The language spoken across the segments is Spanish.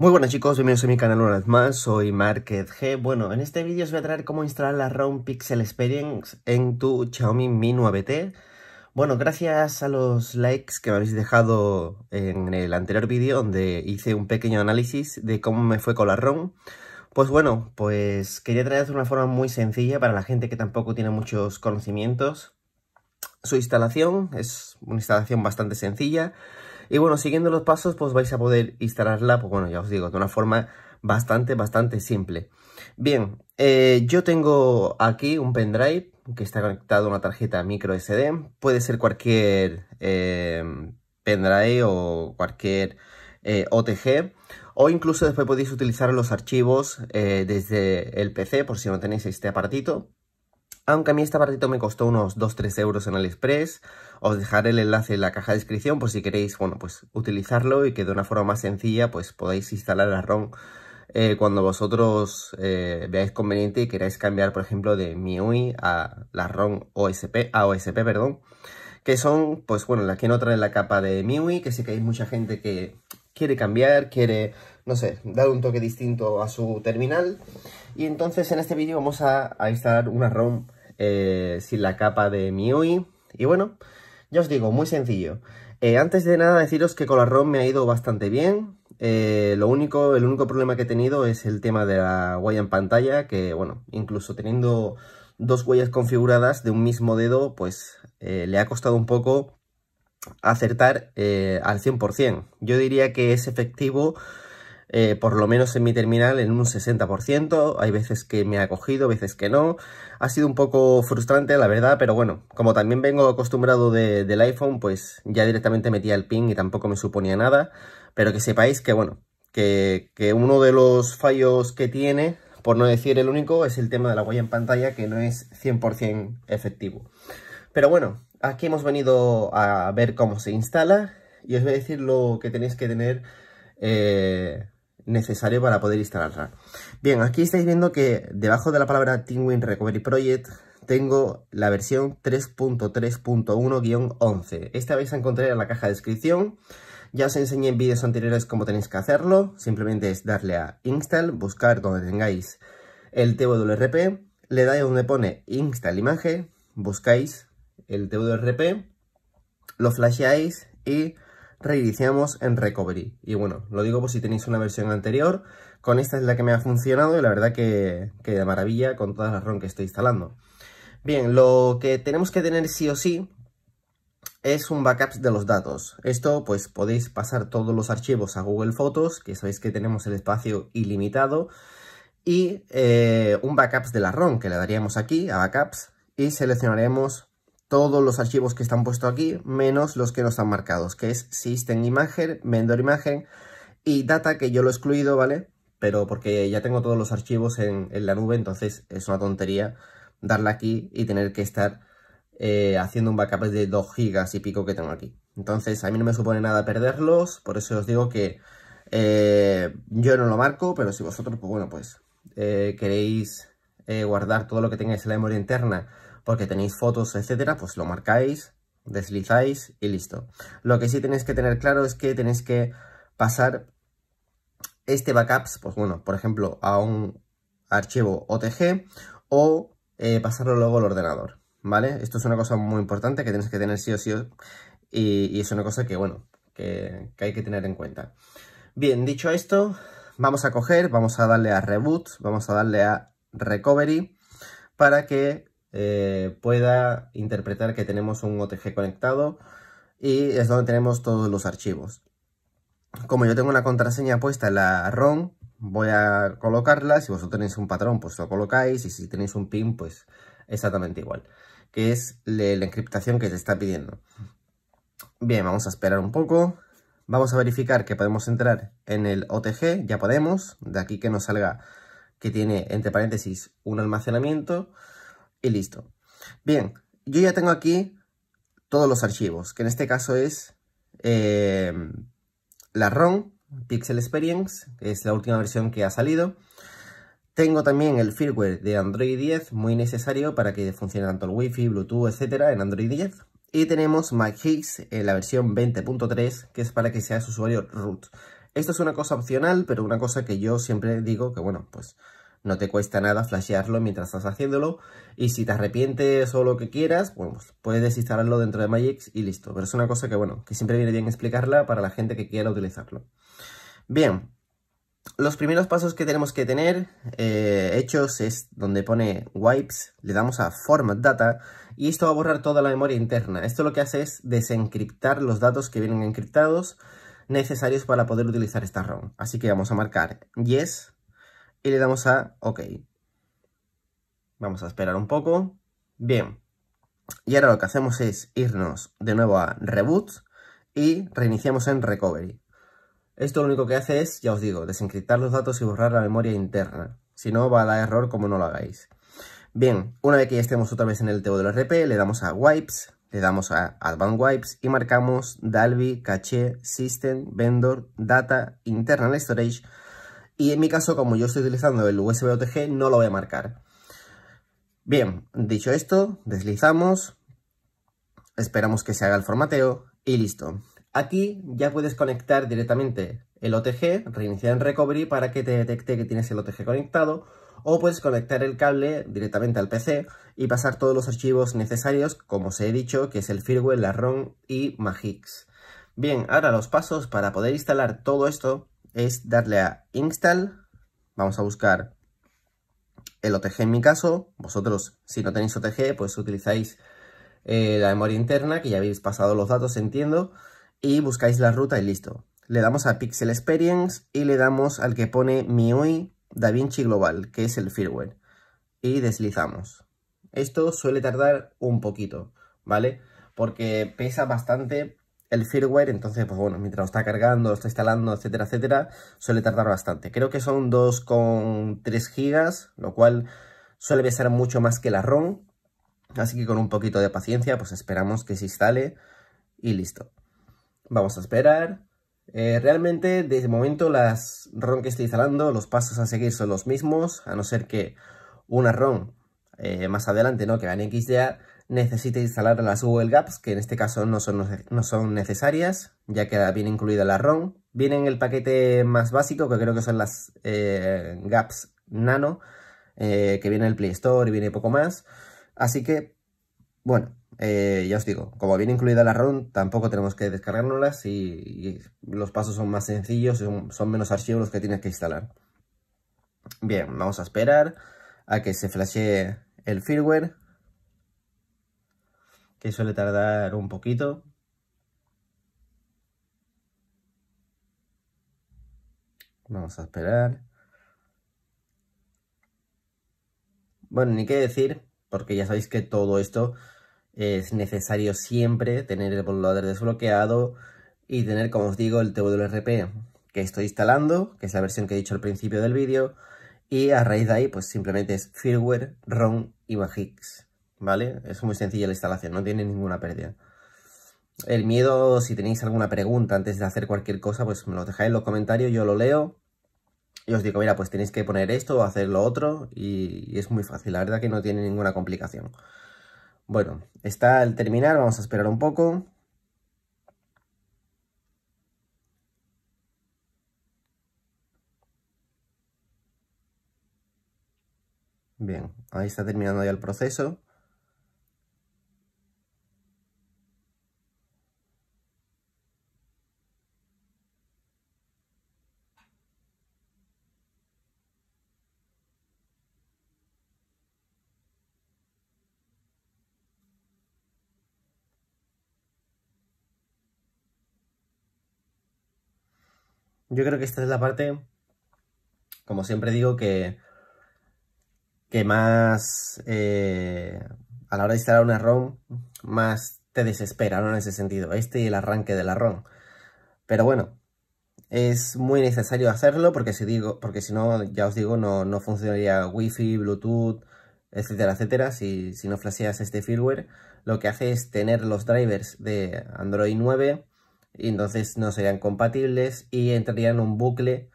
Muy buenas chicos, bienvenidos a mi canal una vez más, soy Market G. Bueno, en este vídeo os voy a traer cómo instalar la ROM Pixel Experience en tu Xiaomi Mi 9T. Bueno, gracias a los likes que me habéis dejado en el anterior vídeo donde hice un pequeño análisis de cómo me fue con la ROM. Pues bueno, pues quería de una forma muy sencilla para la gente que tampoco tiene muchos conocimientos. Su instalación es una instalación bastante sencilla. Y bueno, siguiendo los pasos, pues vais a poder instalarla, pues bueno, ya os digo, de una forma bastante, bastante simple. Bien, eh, yo tengo aquí un pendrive que está conectado a una tarjeta micro SD. Puede ser cualquier eh, pendrive o cualquier eh, OTG. O incluso después podéis utilizar los archivos desde el PC por si no tenéis este aparatito. Aunque a mí este me costó unos 2-3 euros en Aliexpress, os dejaré el enlace en la caja de descripción por si queréis, bueno, pues utilizarlo y que de una forma más sencilla pues podáis instalar la ROM eh, cuando vosotros eh, veáis conveniente y queráis cambiar, por ejemplo, de MIUI a la ROM OSP, a OSP, perdón, que son, pues bueno, la que no trae la capa de MIUI, que sé que hay mucha gente que quiere cambiar, quiere, no sé, dar un toque distinto a su terminal. Y entonces en este vídeo vamos a instalar una ROM eh, sin la capa de MIUI. Y bueno, ya os digo, muy sencillo. Eh, antes de nada deciros que con la ROM me ha ido bastante bien. Eh, lo único, el único problema que he tenido es el tema de la huella en pantalla, que bueno, incluso teniendo dos huellas configuradas de un mismo dedo, pues le ha costado un poco acertar al 100%. Yo diría que es efectivo eh, por lo menos en mi terminal, en un 60%. Hay veces que me ha cogido, veces que no. Ha sido un poco frustrante, la verdad, pero bueno, como también vengo acostumbrado del iPhone, pues ya directamente metía el pin y tampoco me suponía nada. Pero que sepáis que, bueno, que, que uno de los fallos que tiene, por no decir el único, es el tema de la huella en pantalla, que no es 100% efectivo. Pero bueno, aquí hemos venido a ver cómo se instala y os voy a decir lo que tenéis que tener eh, necesario para poder instalarla. Bien, aquí estáis viendo que debajo de la palabra TeamWin Recovery Project tengo la versión 3.3.1-11. Esta vais a encontrar en la caja de descripción. Ya os enseñé en vídeos anteriores cómo tenéis que hacerlo. Simplemente es darle a Install, buscar donde tengáis el TWRP, le dais donde pone Install imagen, buscáis el TWRP, lo flasheáis y reiniciamos en Recovery. Y bueno, lo digo por si tenéis una versión anterior, con esta es la que me ha funcionado y la verdad que, que de maravilla con todas las ROM que estoy instalando. Bien, lo que tenemos que tener sí o sí es un backup de los datos. Esto pues podéis pasar todos los archivos a Google Fotos, que sabéis que tenemos el espacio ilimitado, y eh, un backup de la ROM que le daríamos aquí a backups y seleccionaremos todos los archivos que están puestos aquí, menos los que no están marcados, que es System Imagen, Vendor Imagen y Data, que yo lo he excluido, ¿vale? Pero porque ya tengo todos los archivos en, la nube, entonces es una tontería Darla aquí y tener que estar eh, haciendo un backup de 2 gigas y pico que tengo aquí. Entonces a mí no me supone nada perderlos, por eso os digo que eh, yo no lo marco, pero si vosotros, pues bueno, pues eh, queréis guardar todo lo que tengáis en la memoria interna porque tenéis fotos, etcétera, pues lo marcáis, deslizáis y listo. Lo que sí tenéis que tener claro es que tenéis que pasar este backups, pues bueno, por ejemplo, a un archivo OTG o eh, pasarlo luego al ordenador, ¿vale? Esto es una cosa muy importante que tenéis que tener sí o sí y, es una cosa que, bueno, que, que, hay que tener en cuenta. Bien, dicho esto, vamos a coger, vamos a darle a Reboot, vamos a darle a Recovery para que eh, pueda interpretar que tenemos un OTG conectado y es donde tenemos todos los archivos. Como yo tengo una contraseña puesta en la ROM, voy a colocarla. Si vosotros tenéis un patrón, pues lo colocáis. Y si tenéis un PIN, pues exactamente igual. Que es la encriptación que se está pidiendo. Bien, vamos a esperar un poco. Vamos a verificar que podemos entrar en el OTG. Ya podemos. De aquí que nos salga que tiene, entre paréntesis, un almacenamiento y listo. Bien, yo ya tengo aquí todos los archivos, que en este caso es eh, la ROM, Pixel Experience, que es la última versión que ha salido. Tengo también el firmware de Android 10, muy necesario para que funcione tanto el Wi-Fi, Bluetooth, etcétera, en Android 10. Y tenemos Magisk en la versión 20.3, que es para que seas usuario root. Esto es una cosa opcional, pero una cosa que yo siempre digo que, bueno, pues no te cuesta nada flashearlo mientras estás haciéndolo. Y si te arrepientes o lo que quieras, pues puedes instalarlo dentro de Magix y listo. Pero es una cosa que, bueno, que siempre viene bien explicarla para la gente que quiera utilizarlo. Bien, los primeros pasos que tenemos que tener eh, hechos es donde pone wipes, le damos a format data y esto va a borrar toda la memoria interna. Esto lo que hace es desencriptar los datos que vienen encriptados necesarios para poder utilizar esta ROM. Así que vamos a marcar yes y le damos a OK. Vamos a esperar un poco. Bien. Y ahora lo que hacemos es irnos de nuevo a Reboot y reiniciamos en Recovery. Esto lo único que hace es, ya os digo, desencriptar los datos y borrar la memoria interna. Si no, va a dar error como no lo hagáis. Bien, una vez que ya estemos otra vez en el TO RP, le damos a Wipes, le damos a Advanced Wipes y marcamos Dalby, Caché, System, Vendor, Data, Internal Storage y en mi caso, como yo estoy utilizando el USB OTG, no lo voy a marcar. Bien, dicho esto, deslizamos, esperamos que se haga el formateo y listo. Aquí ya puedes conectar directamente el OTG, reiniciar en Recovery para que te detecte que tienes el OTG conectado o puedes conectar el cable directamente al PC y pasar todos los archivos necesarios, como os he dicho, que es el firmware, la ROM y Magix. Bien, ahora los pasos para poder instalar todo esto es darle a install, vamos a buscar el OTG en mi caso, vosotros si no tenéis OTG pues utilizáis eh, la memoria interna que ya habéis pasado los datos entiendo y buscáis la ruta y listo. Le damos a Pixel Experience y le damos al que pone MIUI DaVinci Global que es el firmware y deslizamos. Esto suele tardar un poquito, ¿vale? Porque pesa bastante el firmware, entonces, pues bueno, mientras lo está cargando, lo está instalando, etcétera, etcétera, suele tardar bastante. Creo que son 2,3 gigas, lo cual suele pesar mucho más que la ROM, así que con un poquito de paciencia, pues esperamos que se instale y listo. Vamos a esperar. realmente eh, realmente, de momento, las ROM que estoy instalando, los pasos a seguir son los mismos, a no ser que una ROM eh, más adelante, ¿no? Que van XDA, necesite instalar las Google Gaps, que en este caso no son, no son necesarias, ya que viene incluida la ROM. Viene en el paquete más básico, que creo que son las eh, Gaps Nano, eh, que viene el Play Store y viene poco más. Así que, bueno, eh, ya os digo, como viene incluida la ROM, tampoco tenemos que descargárnoslas y, los pasos son más sencillos, son, son menos archivos los que tienes que instalar. Bien, vamos a esperar a que se flashee el firmware que suele tardar un poquito. Vamos a esperar. Bueno, ni qué decir, porque ya sabéis que todo esto es necesario siempre tener el volador desbloqueado y tener, como os digo, el TWRP que estoy instalando, que es la versión que he dicho al principio del vídeo, y a raíz de ahí, pues simplemente es firmware, ROM y Magix. ¿vale? Es muy sencilla la instalación, no tiene ninguna pérdida. El miedo, si tenéis alguna pregunta antes de hacer cualquier cosa, pues me lo dejáis en los comentarios, yo lo leo y os digo, mira, pues tenéis que poner esto o hacer lo otro y, es muy fácil, la verdad que no tiene ninguna complicación. Bueno, está al terminar, vamos a esperar un poco. Bien, ahí está terminando ya el proceso. Yo creo que esta es la parte, como siempre digo, que, que más eh, a la hora de instalar una ROM, más te desespera, ¿no? En ese sentido, este y el arranque de la ROM. Pero bueno, es muy necesario hacerlo porque si, digo, porque si no, ya os digo, no, no funcionaría Wi-Fi, Bluetooth, etcétera, etcétera. Si, si no flasheas este firmware, lo que hace es tener los drivers de Android 9 y entonces no serían compatibles y entrarían en un bucle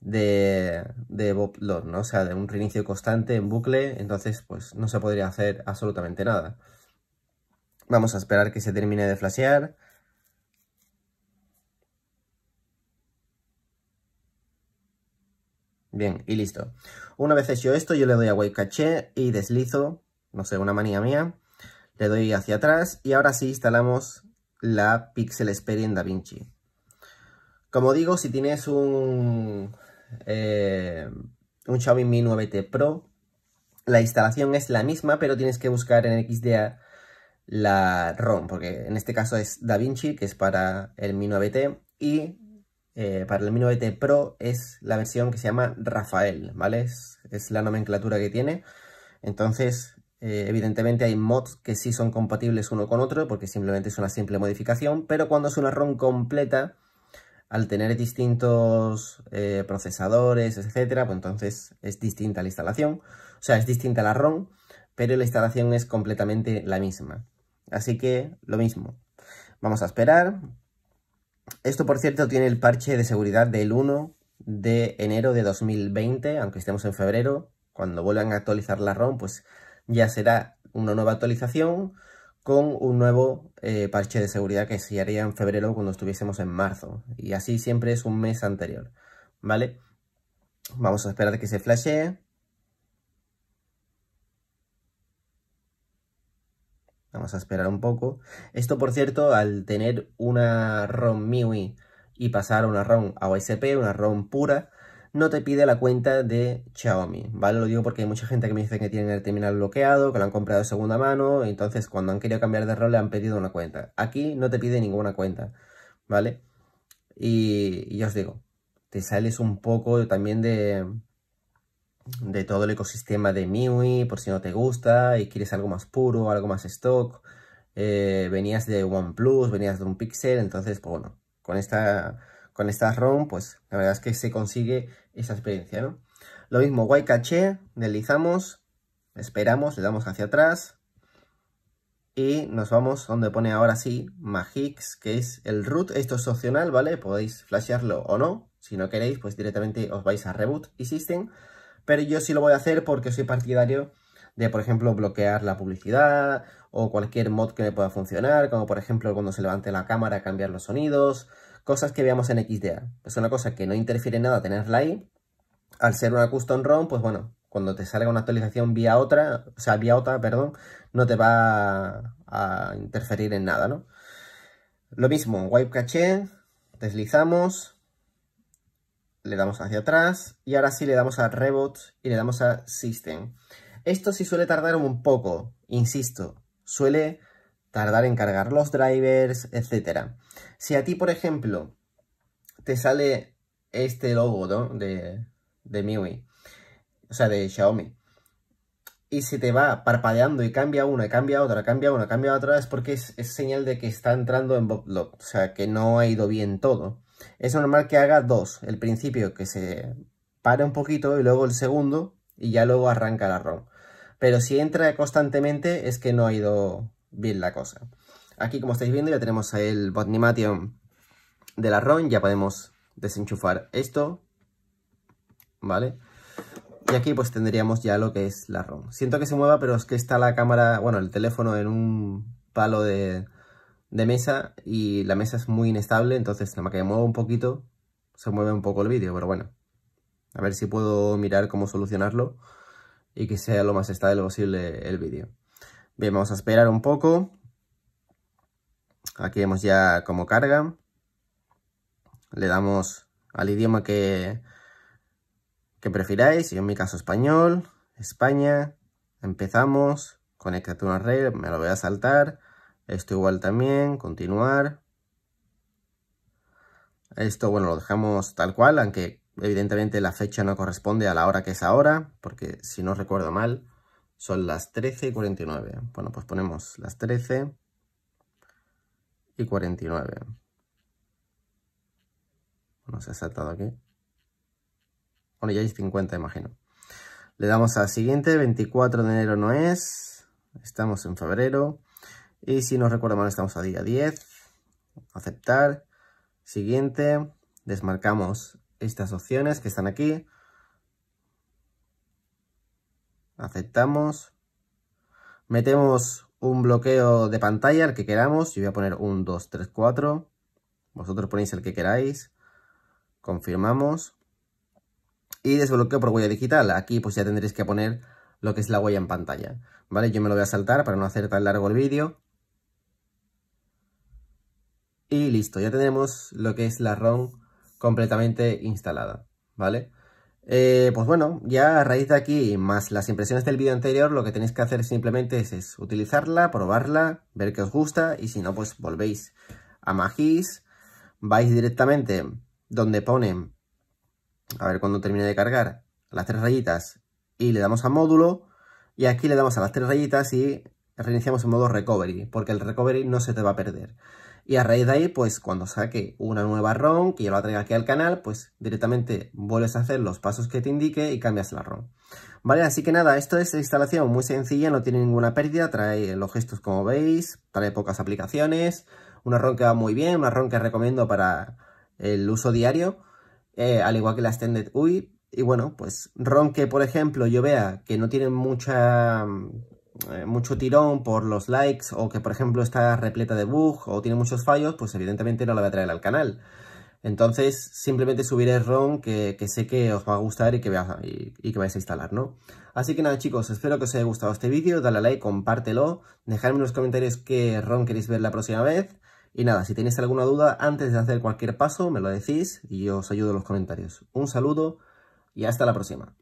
de, de Lord, ¿no? O sea, de un reinicio constante en bucle, entonces pues no se podría hacer absolutamente nada. Vamos a esperar que se termine de flashear. Bien, y listo. Una vez hecho esto, yo le doy a Wave Cache y deslizo, no sé, una manía mía. Le doy hacia atrás y ahora sí instalamos la Pixel Experience en DaVinci. Como digo, si tienes un, eh, un Xiaomi Mi 9T Pro, la instalación es la misma, pero tienes que buscar en XDA la ROM, porque en este caso es DaVinci, que es para el Mi 9T, y eh, para el Mi 9T Pro es la versión que se llama Rafael, ¿vale? es la nomenclatura que tiene. Entonces, eh, evidentemente hay mods que sí son compatibles uno con otro porque simplemente es una simple modificación, pero cuando es una ROM completa, al tener distintos eh, procesadores, etcétera, pues entonces es distinta la instalación, o sea, es distinta la ROM, pero la instalación es completamente la misma. Así que lo mismo. Vamos a esperar. Esto, por cierto, tiene el parche de seguridad del 1 de enero de 2020, aunque estemos en febrero. Cuando vuelvan a actualizar la ROM, pues ya será una nueva actualización con un nuevo eh, parche de seguridad que se haría en febrero cuando estuviésemos en marzo. Y así siempre es un mes anterior, ¿vale? Vamos a esperar a que se flashee. Vamos a esperar un poco. Esto, por cierto, al tener una ROM MIUI y pasar a una ROM AOSP, una ROM pura, no te pide la cuenta de Xiaomi, ¿vale? Lo digo porque hay mucha gente que me dice que tienen el terminal bloqueado, que lo han comprado de segunda mano, entonces cuando han querido cambiar de rol le han pedido una cuenta. Aquí no te pide ninguna cuenta, ¿vale? Y, ya os digo, te sales un poco también de, de todo el ecosistema de MIUI, por si no te gusta y quieres algo más puro, algo más stock. Eh, venías de OnePlus, venías de un Pixel, entonces, pues bueno, con esta, con esta ROM, pues la verdad es que se consigue esa experiencia, ¿no? Lo mismo, guay caché, deslizamos, esperamos, le damos hacia atrás y nos vamos donde pone ahora sí Magix, que es el root. Esto es opcional, ¿vale? Podéis flashearlo o no. Si no queréis, pues directamente os vais a Reboot y System. Pero yo sí lo voy a hacer porque soy partidario de, por ejemplo, bloquear la publicidad o cualquier mod que me pueda funcionar, como por ejemplo cuando se levante la cámara cambiar los sonidos cosas que veamos en XDA. Es una cosa que no interfiere en nada tenerla ahí. Al ser una custom ROM, pues bueno, cuando te salga una actualización vía otra, o sea, vía otra, perdón, no te va a interferir en nada, ¿no? Lo mismo, wipe caché, deslizamos, le damos hacia atrás y ahora sí le damos a Rebot y le damos a System. Esto sí suele tardar un poco, insisto, suele tardar en cargar los drivers, etc. Si a ti, por ejemplo, te sale este logo de, de MIUI, o sea, de Xiaomi, y se te va parpadeando y cambia una, y cambia otra, cambia una, cambia otra, es porque es, señal de que está entrando en lock. o sea, que no ha ido bien todo. Es normal que haga dos, el principio que se pare un poquito y luego el segundo y ya luego arranca la ROM. Pero si entra constantemente es que no ha ido bien la cosa. Aquí, como estáis viendo, ya tenemos el Botnimation de la ROM. Ya podemos desenchufar esto, ¿vale? Y aquí pues tendríamos ya lo que es la ROM. Siento que se mueva, pero es que está la cámara, bueno, el teléfono en un palo de, de mesa y la mesa es muy inestable, entonces nada más que mueva un poquito, se mueve un poco el vídeo, pero bueno. A ver si puedo mirar cómo solucionarlo y que sea lo más estable posible el vídeo. Bien, vamos a esperar un poco. Aquí vemos ya cómo carga. Le damos al idioma que, que prefiráis. Yo en mi caso español, España. Empezamos. Conectate una red, me lo voy a saltar. Esto igual también, continuar. Esto, bueno, lo dejamos tal cual, aunque evidentemente la fecha no corresponde a la hora que es ahora, porque si no recuerdo mal, son las 13 y 49. Bueno, pues ponemos las 13 y 49. No se ha saltado aquí. Bueno, ya hay 50, imagino. Le damos a siguiente, 24 de enero no es. Estamos en febrero. Y si no recuerdo mal, estamos a día 10. Aceptar. Siguiente. Desmarcamos estas opciones que están aquí. aceptamos, metemos un bloqueo de pantalla, el que queramos, yo voy a poner un 2, 3, 4, vosotros ponéis el que queráis, confirmamos, y desbloqueo por huella digital, aquí pues ya tendréis que poner lo que es la huella en pantalla, ¿vale? Yo me lo voy a saltar para no hacer tan largo el vídeo, y listo, ya tenemos lo que es la ROM completamente instalada, ¿vale? Eh, pues bueno, ya a raíz de aquí, más las impresiones del vídeo anterior, lo que tenéis que hacer simplemente es, utilizarla, probarla, ver que os gusta y si no, pues volvéis a Magis, vais directamente donde pone, a ver cuando termine de cargar, las tres rayitas y le damos a módulo y aquí le damos a las tres rayitas y reiniciamos en modo recovery, porque el recovery no se te va a perder. Y a raíz de ahí, pues cuando saque una nueva ROM, que yo la traiga aquí al canal, pues directamente vuelves a hacer los pasos que te indique y cambias la ROM. Vale, así que nada, esto es instalación muy sencilla, no tiene ninguna pérdida, trae los gestos como veis, trae pocas aplicaciones, una ROM que va muy bien, una ROM que recomiendo para el uso diario, eh, al igual que la Extended UI. Y bueno, pues ROM que por ejemplo yo vea que no tiene mucha eh, mucho tirón por los likes o que por ejemplo está repleta de bugs o tiene muchos fallos, pues evidentemente no la voy a traer al canal. Entonces simplemente subiré ROM que, sé que os va a gustar y que, que vais a instalar, ¿no? Así que nada chicos, espero que os haya gustado este vídeo, dale a like, compártelo, dejadme en los comentarios qué ROM queréis ver la próxima vez. Y nada, si tenéis alguna duda antes de hacer cualquier paso, me lo decís y os ayudo en los comentarios. Un saludo y hasta la próxima.